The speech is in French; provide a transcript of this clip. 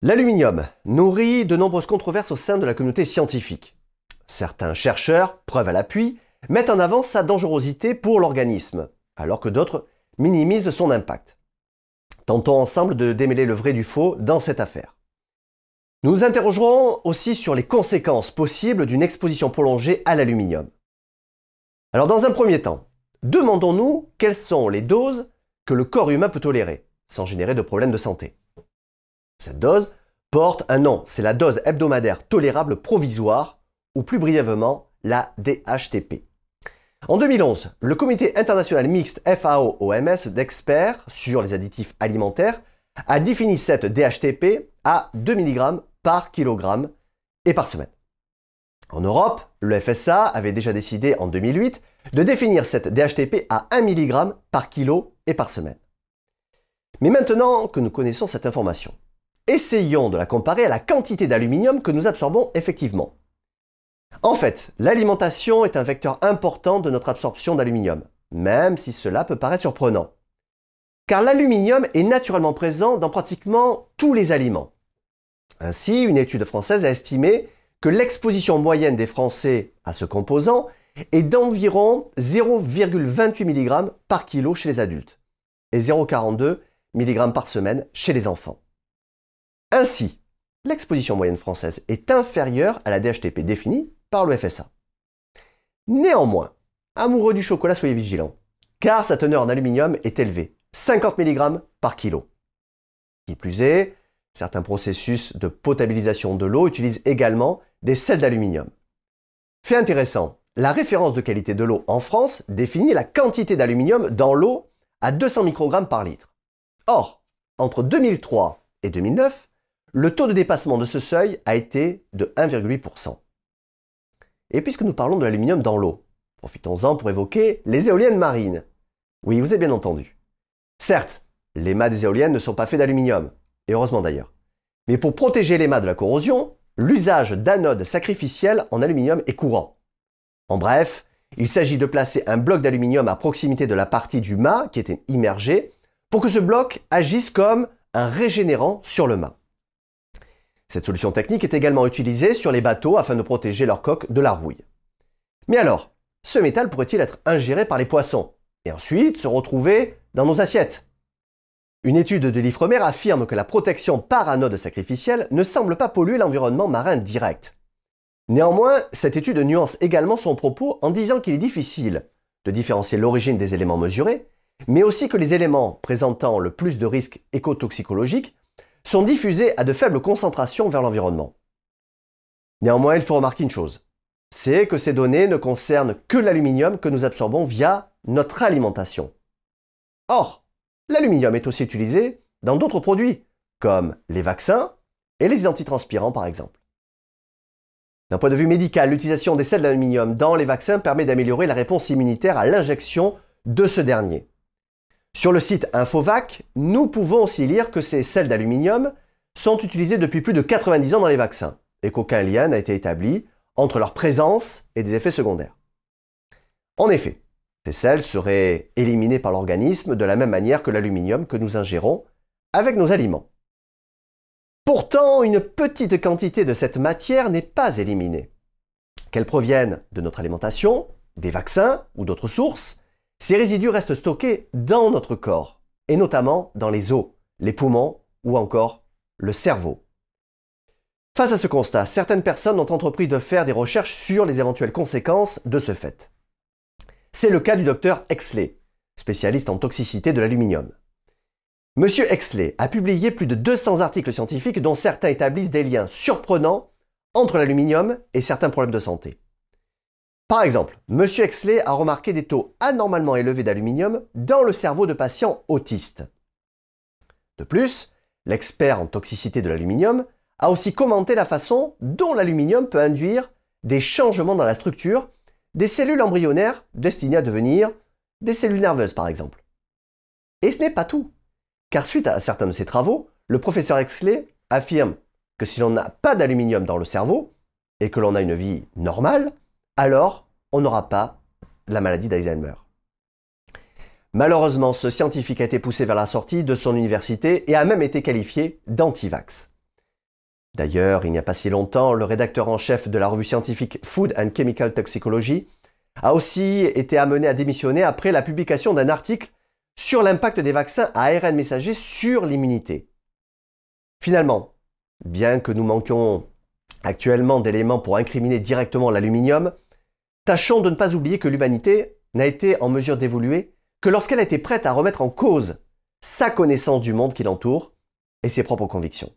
L'aluminium nourrit de nombreuses controverses au sein de la communauté scientifique. Certains chercheurs, preuves à l'appui, mettent en avant sa dangerosité pour l'organisme, alors que d'autres minimisent son impact. Tentons ensemble de démêler le vrai du faux dans cette affaire. Nous nous interrogerons aussi sur les conséquences possibles d'une exposition prolongée à l'aluminium. Alors dans un premier temps, demandons-nous quelles sont les doses que le corps humain peut tolérer, sans générer de problèmes de santé. Cette dose porte un nom, c'est la dose hebdomadaire tolérable provisoire, ou plus brièvement la DHTP. En 2011, le comité international mixte FAO-OMS d'experts sur les additifs alimentaires a défini cette DHTP à 2 mg par kg et par semaine. En Europe, le FSA avait déjà décidé en 2008 de définir cette DHTP à 1 mg par kilo et par semaine. Mais maintenant que nous connaissons cette information, Essayons de la comparer à la quantité d'aluminium que nous absorbons effectivement. En fait, l'alimentation est un vecteur important de notre absorption d'aluminium, même si cela peut paraître surprenant. Car l'aluminium est naturellement présent dans pratiquement tous les aliments. Ainsi, une étude française a estimé que l'exposition moyenne des Français à ce composant est d'environ 0,28 mg par kilo chez les adultes et 0,42 mg par semaine chez les enfants. Ainsi, l'exposition moyenne française est inférieure à la DHTP définie par le FSA. Néanmoins, amoureux du chocolat, soyez vigilants, car sa teneur en aluminium est élevée, 50 mg par kilo. Qui plus est, certains processus de potabilisation de l'eau utilisent également des sels d'aluminium. Fait intéressant, la référence de qualité de l'eau en France définit la quantité d'aluminium dans l'eau à 200 microgrammes par litre. Or, entre 2003 et 2009, le taux de dépassement de ce seuil a été de 1,8%. Et puisque nous parlons de l'aluminium dans l'eau, profitons-en pour évoquer les éoliennes marines. Oui, vous avez bien entendu. Certes, les mâts des éoliennes ne sont pas faits d'aluminium, et heureusement d'ailleurs. Mais pour protéger les mâts de la corrosion, l'usage d'anodes sacrificielles en aluminium est courant. En bref, il s'agit de placer un bloc d'aluminium à proximité de la partie du mât qui était immergée pour que ce bloc agisse comme un régénérant sur le mât. Cette solution technique est également utilisée sur les bateaux afin de protéger leur coque de la rouille. Mais alors, ce métal pourrait-il être ingéré par les poissons et ensuite se retrouver dans nos assiettes Une étude de l'Ifremer affirme que la protection par anode sacrificielle ne semble pas polluer l'environnement marin direct. Néanmoins, cette étude nuance également son propos en disant qu'il est difficile de différencier l'origine des éléments mesurés, mais aussi que les éléments présentant le plus de risques écotoxicologiques sont diffusés à de faibles concentrations vers l'environnement. Néanmoins, il faut remarquer une chose, c'est que ces données ne concernent que l'aluminium que nous absorbons via notre alimentation. Or, l'aluminium est aussi utilisé dans d'autres produits, comme les vaccins et les antitranspirants par exemple. D'un point de vue médical, l'utilisation des sels d'aluminium dans les vaccins permet d'améliorer la réponse immunitaire à l'injection de ce dernier. Sur le site Infovac, nous pouvons aussi lire que ces sels d'aluminium sont utilisés depuis plus de 90 ans dans les vaccins et qu'aucun lien n'a été établi entre leur présence et des effets secondaires. En effet, ces sels seraient éliminés par l'organisme de la même manière que l'aluminium que nous ingérons avec nos aliments. Pourtant, une petite quantité de cette matière n'est pas éliminée. Qu'elle provienne de notre alimentation, des vaccins ou d'autres sources, ces résidus restent stockés dans notre corps, et notamment dans les os, les poumons ou encore le cerveau. Face à ce constat, certaines personnes ont entrepris de faire des recherches sur les éventuelles conséquences de ce fait. C'est le cas du docteur Exley, spécialiste en toxicité de l'aluminium. Monsieur Exley a publié plus de 200 articles scientifiques dont certains établissent des liens surprenants entre l'aluminium et certains problèmes de santé. Par exemple, M. Exley a remarqué des taux anormalement élevés d'aluminium dans le cerveau de patients autistes. De plus, l'expert en toxicité de l'aluminium a aussi commenté la façon dont l'aluminium peut induire des changements dans la structure des cellules embryonnaires destinées à devenir des cellules nerveuses par exemple. Et ce n'est pas tout, car suite à certains de ses travaux, le professeur Exley affirme que si l'on n'a pas d'aluminium dans le cerveau et que l'on a une vie normale, alors on n'aura pas la maladie d'Alzheimer. Malheureusement, ce scientifique a été poussé vers la sortie de son université et a même été qualifié d'antivax. D'ailleurs, il n'y a pas si longtemps, le rédacteur en chef de la revue scientifique Food and Chemical Toxicology a aussi été amené à démissionner après la publication d'un article sur l'impact des vaccins à ARN messager sur l'immunité. Finalement, bien que nous manquions actuellement d'éléments pour incriminer directement l'aluminium, Tâchons de ne pas oublier que l'humanité n'a été en mesure d'évoluer que lorsqu'elle a été prête à remettre en cause sa connaissance du monde qui l'entoure et ses propres convictions.